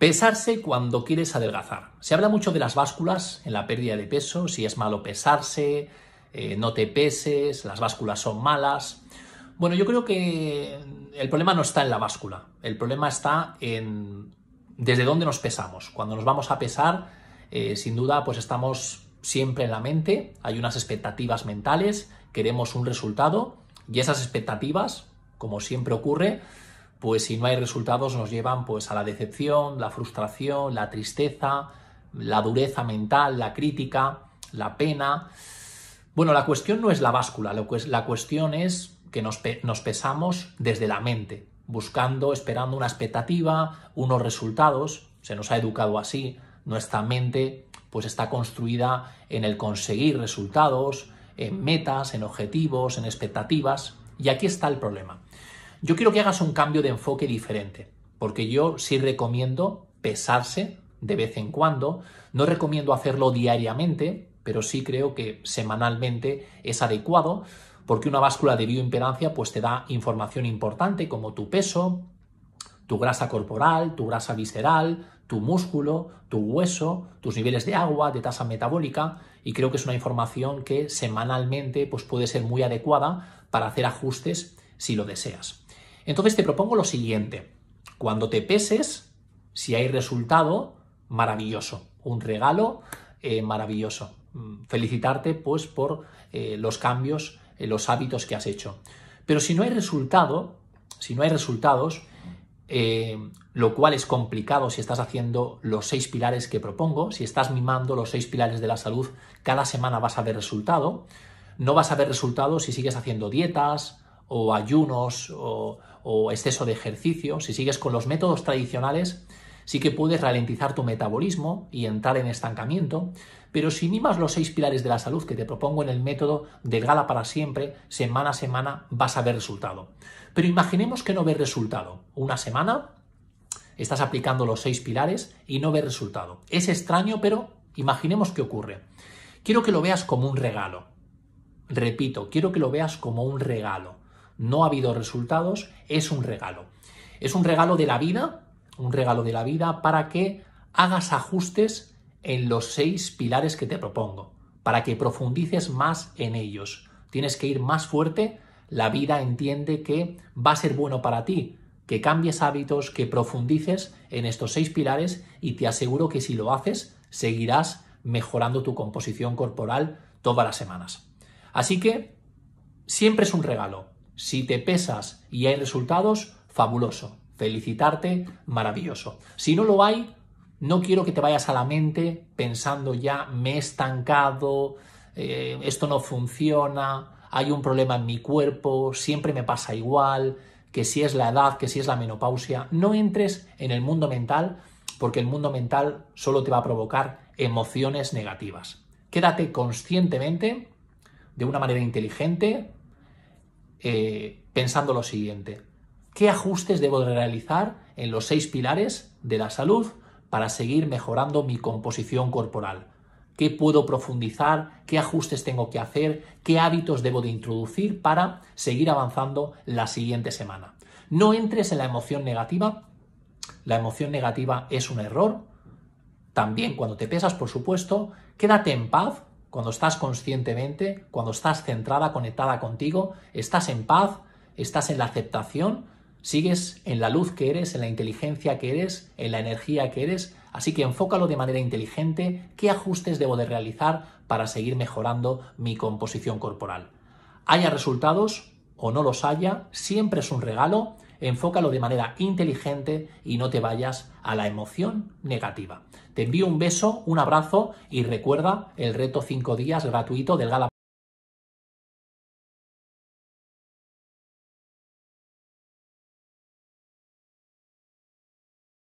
Pesarse cuando quieres adelgazar. Se habla mucho de las básculas en la pérdida de peso, si es malo pesarse, eh, no te peses, las básculas son malas. Bueno, yo creo que el problema no está en la báscula, el problema está en desde dónde nos pesamos. Cuando nos vamos a pesar, eh, sin duda, pues estamos siempre en la mente, hay unas expectativas mentales, queremos un resultado y esas expectativas, como siempre ocurre, pues si no hay resultados nos llevan pues a la decepción, la frustración, la tristeza, la dureza mental, la crítica, la pena. Bueno, la cuestión no es la báscula, la cuestión es que nos, nos pesamos desde la mente, buscando, esperando una expectativa, unos resultados, se nos ha educado así, nuestra mente pues está construida en el conseguir resultados, en metas, en objetivos, en expectativas, y aquí está el problema. Yo quiero que hagas un cambio de enfoque diferente, porque yo sí recomiendo pesarse de vez en cuando, no recomiendo hacerlo diariamente, pero sí creo que semanalmente es adecuado, porque una báscula de bioimpedancia pues te da información importante como tu peso, tu grasa corporal, tu grasa visceral, tu músculo, tu hueso, tus niveles de agua, de tasa metabólica y creo que es una información que semanalmente pues puede ser muy adecuada para hacer ajustes si lo deseas. Entonces te propongo lo siguiente. Cuando te peses, si hay resultado, maravilloso. Un regalo eh, maravilloso. Mm, felicitarte pues por eh, los cambios, eh, los hábitos que has hecho. Pero si no hay resultado, si no hay resultados, lo cual es complicado si estás haciendo los seis pilares que propongo, si estás mimando los seis pilares de la salud, cada semana vas a ver resultado. No vas a ver resultado si sigues haciendo dietas, o ayunos o, exceso de ejercicio, si sigues con los métodos tradicionales, sí que puedes ralentizar tu metabolismo y entrar en estancamiento, pero si mimas los seis pilares de la salud que te propongo en el método gala para siempre, semana a semana vas a ver resultado. Pero imaginemos que no ves resultado. Una semana estás aplicando los seis pilares y no ve resultado. Es extraño, pero imaginemos qué ocurre. Quiero que lo veas como un regalo. Repito, quiero que lo veas como un regalo no ha habido resultados, es un regalo. Es un regalo de la vida, un regalo de la vida para que hagas ajustes en los seis pilares que te propongo, para que profundices más en ellos. Tienes que ir más fuerte, la vida entiende que va a ser bueno para ti, que cambies hábitos, que profundices en estos seis pilares y te aseguro que si lo haces, seguirás mejorando tu composición corporal todas las semanas. Así que siempre es un regalo. Si te pesas y hay resultados, fabuloso. Felicitarte, maravilloso. Si no lo hay, no quiero que te vayas a la mente pensando ya, me he estancado, eh, esto no funciona, hay un problema en mi cuerpo, siempre me pasa igual, que si es la edad, que si es la menopausia. No entres en el mundo mental porque el mundo mental solo te va a provocar emociones negativas. Quédate conscientemente, de una manera inteligente, eh, pensando lo siguiente. ¿Qué ajustes debo realizar en los seis pilares de la salud para seguir mejorando mi composición corporal? ¿Qué puedo profundizar? ¿Qué ajustes tengo que hacer? ¿Qué hábitos debo de introducir para seguir avanzando la siguiente semana? No entres en la emoción negativa. La emoción negativa es un error. También cuando te pesas, por supuesto, quédate en paz cuando estás conscientemente, cuando estás centrada, conectada contigo, estás en paz, estás en la aceptación, sigues en la luz que eres, en la inteligencia que eres, en la energía que eres, así que enfócalo de manera inteligente, qué ajustes debo de realizar para seguir mejorando mi composición corporal. Haya resultados o no los haya, siempre es un regalo enfócalo de manera inteligente y no te vayas a la emoción negativa. Te envío un beso, un abrazo y recuerda el reto 5 días gratuito del Gala